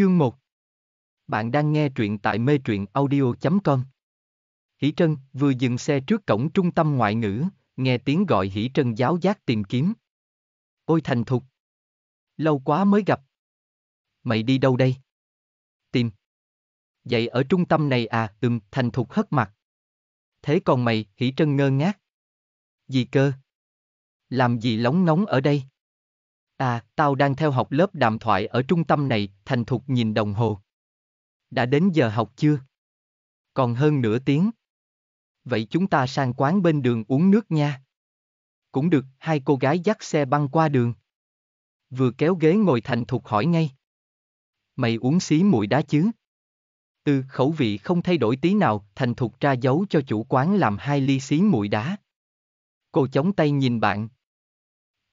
Chương 1 Bạn đang nghe truyện tại mê truyện audio.com Hỷ Trân vừa dừng xe trước cổng trung tâm ngoại ngữ, nghe tiếng gọi Hỷ Trân giáo giác tìm kiếm. Ôi thành thục! Lâu quá mới gặp. Mày đi đâu đây? Tìm. Vậy ở trung tâm này à, ừm, thành thục hất mặt. Thế còn mày, Hỷ Trân ngơ ngác. Gì cơ? Làm gì lóng ngóng ở đây? À, tao đang theo học lớp đàm thoại ở trung tâm này, thành thục nhìn đồng hồ. Đã đến giờ học chưa? Còn hơn nửa tiếng. Vậy chúng ta sang quán bên đường uống nước nha. Cũng được, hai cô gái dắt xe băng qua đường. Vừa kéo ghế ngồi thành thục hỏi ngay. Mày uống xí mùi đá chứ? Ừ, khẩu vị không thay đổi tí nào, thành thục ra dấu cho chủ quán làm hai ly xí mùi đá. Cô chống tay nhìn bạn,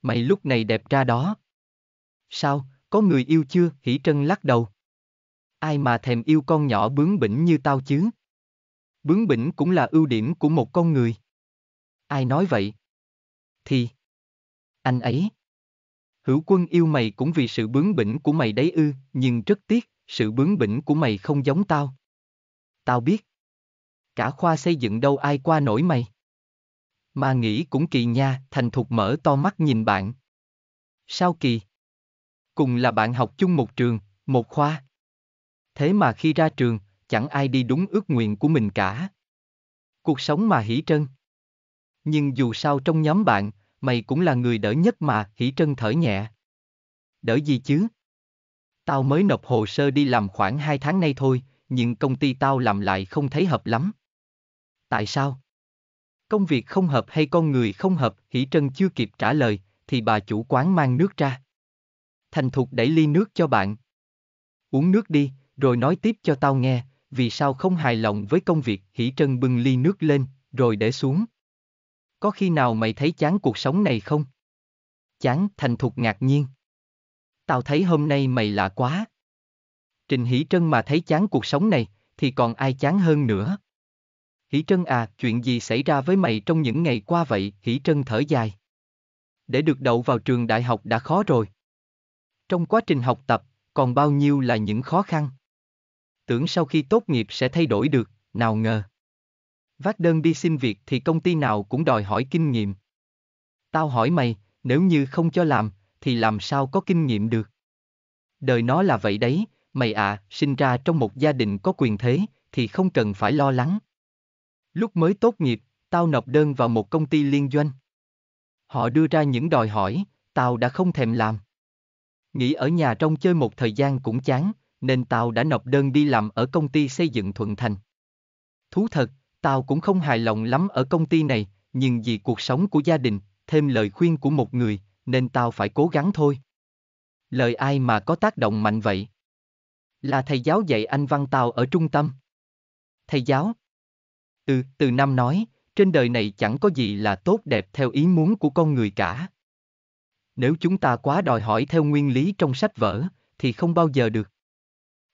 mày lúc này đẹp ra đó. Sao, có người yêu chưa? Hỉ Trân lắc đầu. Ai mà thèm yêu con nhỏ bướng bỉnh như tao chứ? Bướng bỉnh cũng là ưu điểm của một con người. Ai nói vậy? Thì... Anh ấy... Hữu quân yêu mày cũng vì sự bướng bỉnh của mày đấy ư, nhưng rất tiếc, sự bướng bỉnh của mày không giống tao. Tao biết. Cả khoa xây dựng đâu ai qua nổi mày. Mà nghĩ cũng kỳ nha, thành thục mở to mắt nhìn bạn. Sao kỳ? Cùng là bạn học chung một trường, một khoa. Thế mà khi ra trường, chẳng ai đi đúng ước nguyện của mình cả. Cuộc sống mà hỉ trân. Nhưng dù sao trong nhóm bạn, mày cũng là người đỡ nhất mà, hỉ trân thở nhẹ. Đỡ gì chứ? Tao mới nộp hồ sơ đi làm khoảng 2 tháng nay thôi, nhưng công ty tao làm lại không thấy hợp lắm. Tại sao? Công việc không hợp hay con người không hợp, Hỷ Trân chưa kịp trả lời, thì bà chủ quán mang nước ra. Thành Thục đẩy ly nước cho bạn. Uống nước đi, rồi nói tiếp cho tao nghe, vì sao không hài lòng với công việc, Hỷ Trân bưng ly nước lên, rồi để xuống. Có khi nào mày thấy chán cuộc sống này không? Chán, Thành Thục ngạc nhiên. Tao thấy hôm nay mày lạ quá. Trình Hỷ Trân mà thấy chán cuộc sống này, thì còn ai chán hơn nữa. Hỷ Trân à, chuyện gì xảy ra với mày trong những ngày qua vậy? Hỷ Trân thở dài. Để được đậu vào trường đại học đã khó rồi. Trong quá trình học tập, còn bao nhiêu là những khó khăn. Tưởng sau khi tốt nghiệp sẽ thay đổi được, nào ngờ. Vác đơn đi xin việc thì công ty nào cũng đòi hỏi kinh nghiệm. Tao hỏi mày, nếu như không cho làm, thì làm sao có kinh nghiệm được? Đời nó là vậy đấy, mày à, sinh ra trong một gia đình có quyền thế, thì không cần phải lo lắng. Lúc mới tốt nghiệp, tao nộp đơn vào một công ty liên doanh. Họ đưa ra những đòi hỏi, tao đã không thèm làm. Nghĩ ở nhà trong chơi một thời gian cũng chán, nên tao đã nộp đơn đi làm ở công ty xây dựng Thuận Thành. Thú thật, tao cũng không hài lòng lắm ở công ty này, nhưng vì cuộc sống của gia đình, thêm lời khuyên của một người, nên tao phải cố gắng thôi. Lời ai mà có tác động mạnh vậy? Là thầy giáo dạy anh văn tao ở trung tâm. Thầy giáo, Ừ, từ Nam nói, trên đời này chẳng có gì là tốt đẹp theo ý muốn của con người cả. Nếu chúng ta quá đòi hỏi theo nguyên lý trong sách vở, thì không bao giờ được.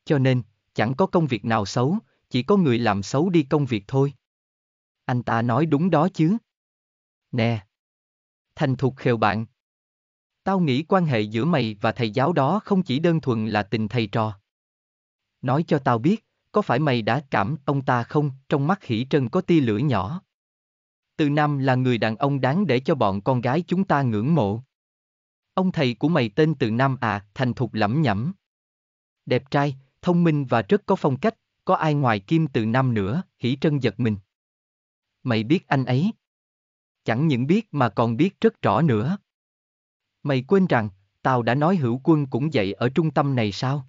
Cho nên, chẳng có công việc nào xấu, chỉ có người làm xấu đi công việc thôi. Anh ta nói đúng đó chứ. Nè. Thành thục khều bạn. Tao nghĩ quan hệ giữa mày và thầy giáo đó không chỉ đơn thuần là tình thầy trò. Nói cho tao biết, có phải mày đã cảm ông ta không? Trong mắt Hỉ trân có tia lửa nhỏ. Từ Nam là người đàn ông đáng để cho bọn con gái chúng ta ngưỡng mộ. Ông thầy của mày tên Từ Nam à, thành thục lẩm nhẩm. Đẹp trai, thông minh và rất có phong cách, có ai ngoài Kim Từ Nam nữa, Hỉ trân giật mình. Mày biết anh ấy. Chẳng những biết mà còn biết rất rõ nữa. Mày quên rằng, tao đã nói hữu quân cũng dạy ở trung tâm này sao?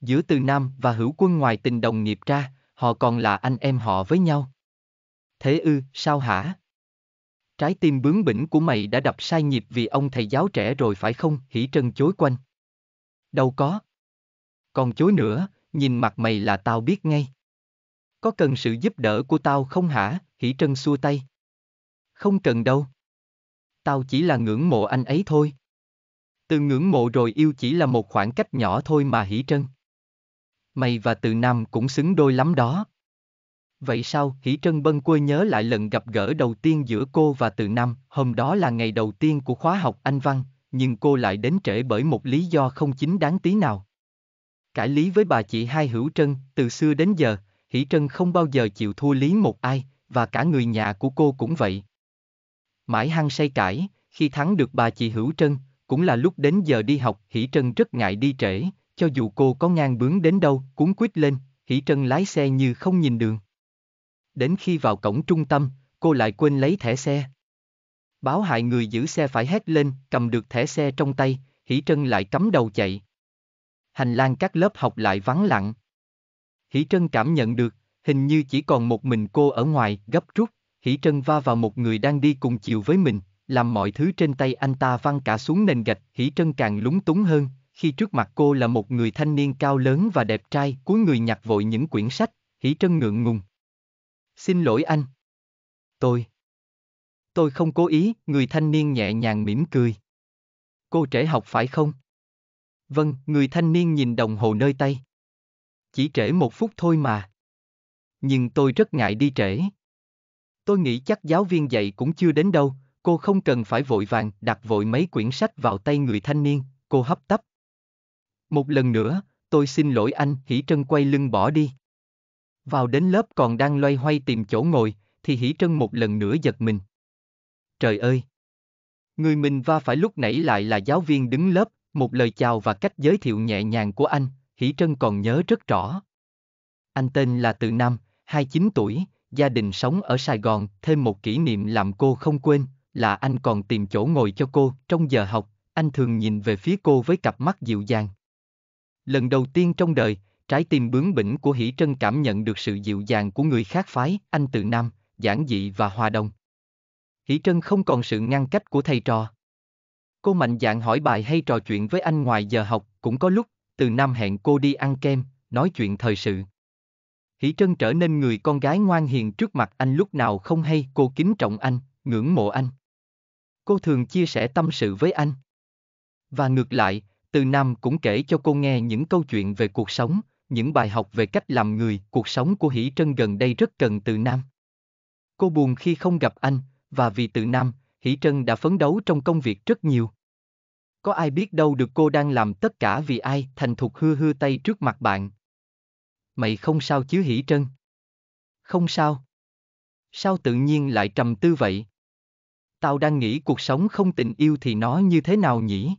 Giữa Từ Nam và Hữu Quân ngoài tình đồng nghiệp ra, họ còn là anh em họ với nhau. Thế ư, sao hả? Trái tim bướng bỉnh của mày đã đập sai nhịp vì ông thầy giáo trẻ rồi phải không? Hỉ Trân chối quanh. Đâu có. Còn chối nữa, nhìn mặt mày là tao biết ngay. Có cần sự giúp đỡ của tao không hả? Hỉ Trân xua tay. Không cần đâu. Tao chỉ là ngưỡng mộ anh ấy thôi. Từ ngưỡng mộ rồi yêu chỉ là một khoảng cách nhỏ thôi mà Hỉ Trân mày và từ nam cũng xứng đôi lắm đó. Vậy sao, Hỷ Trân bân quơ nhớ lại lần gặp gỡ đầu tiên giữa cô và từ nam, hôm đó là ngày đầu tiên của khóa học Anh Văn, nhưng cô lại đến trễ bởi một lý do không chính đáng tí nào. Cãi lý với bà chị hai Hữu Trân, từ xưa đến giờ, Hỷ Trân không bao giờ chịu thua lý một ai, và cả người nhà của cô cũng vậy. Mãi hăng say cãi, khi thắng được bà chị Hữu Trân, cũng là lúc đến giờ đi học Hỷ Trân rất ngại đi trễ, cho dù cô có ngang bướng đến đâu, cuốn quýt lên, Hỷ trân lái xe như không nhìn đường. Đến khi vào cổng trung tâm, cô lại quên lấy thẻ xe. Báo hại người giữ xe phải hét lên, cầm được thẻ xe trong tay, Hỷ trân lại cắm đầu chạy. Hành lang các lớp học lại vắng lặng. Hỷ Trân cảm nhận được, hình như chỉ còn một mình cô ở ngoài, gấp rút, Hỷ Trân va vào một người đang đi cùng chiều với mình, làm mọi thứ trên tay anh ta văng cả xuống nền gạch, Hỷ Trân càng lúng túng hơn, khi trước mặt cô là một người thanh niên cao lớn và đẹp trai, cuối người nhặt vội những quyển sách, hỉ trân ngượng ngùng. Xin lỗi anh. Tôi. Tôi không cố ý, người thanh niên nhẹ nhàng mỉm cười. Cô trễ học phải không? Vâng, người thanh niên nhìn đồng hồ nơi tay. Chỉ trễ một phút thôi mà. Nhưng tôi rất ngại đi trễ. Tôi nghĩ chắc giáo viên dạy cũng chưa đến đâu, cô không cần phải vội vàng đặt vội mấy quyển sách vào tay người thanh niên, cô hấp tấp, một lần nữa, tôi xin lỗi anh, Hỷ Trân quay lưng bỏ đi. Vào đến lớp còn đang loay hoay tìm chỗ ngồi, thì Hỷ Trân một lần nữa giật mình. Trời ơi! Người mình va phải lúc nãy lại là giáo viên đứng lớp, một lời chào và cách giới thiệu nhẹ nhàng của anh, Hỷ Trân còn nhớ rất rõ. Anh tên là Từ Nam, 29 tuổi, gia đình sống ở Sài Gòn, thêm một kỷ niệm làm cô không quên, là anh còn tìm chỗ ngồi cho cô. Trong giờ học, anh thường nhìn về phía cô với cặp mắt dịu dàng, Lần đầu tiên trong đời, trái tim bướng bỉnh của Hỷ Trân cảm nhận được sự dịu dàng của người khác phái, anh tự nam, giản dị và hòa đồng. Hỷ Trân không còn sự ngăn cách của thầy trò. Cô mạnh dạn hỏi bài hay trò chuyện với anh ngoài giờ học, cũng có lúc, từ Nam hẹn cô đi ăn kem, nói chuyện thời sự. Hỷ Trân trở nên người con gái ngoan hiền trước mặt anh lúc nào không hay, cô kính trọng anh, ngưỡng mộ anh. Cô thường chia sẻ tâm sự với anh. Và ngược lại, từ Nam cũng kể cho cô nghe những câu chuyện về cuộc sống, những bài học về cách làm người, cuộc sống của Hỷ Trân gần đây rất cần Từ Nam. Cô buồn khi không gặp anh, và vì Từ Nam, Hỷ Trân đã phấn đấu trong công việc rất nhiều. Có ai biết đâu được cô đang làm tất cả vì ai, thành thục hưa hưa tay trước mặt bạn. Mày không sao chứ Hỷ Trân? Không sao. Sao tự nhiên lại trầm tư vậy? Tao đang nghĩ cuộc sống không tình yêu thì nó như thế nào nhỉ?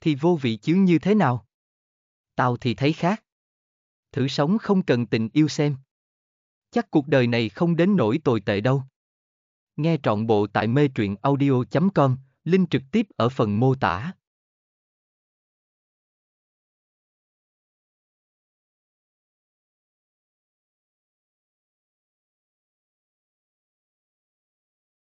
thì vô vị chứ như thế nào? Tao thì thấy khác. Thử sống không cần tình yêu xem. Chắc cuộc đời này không đến nỗi tồi tệ đâu. Nghe trọn bộ tại mê truyện audio.com, link trực tiếp ở phần mô tả.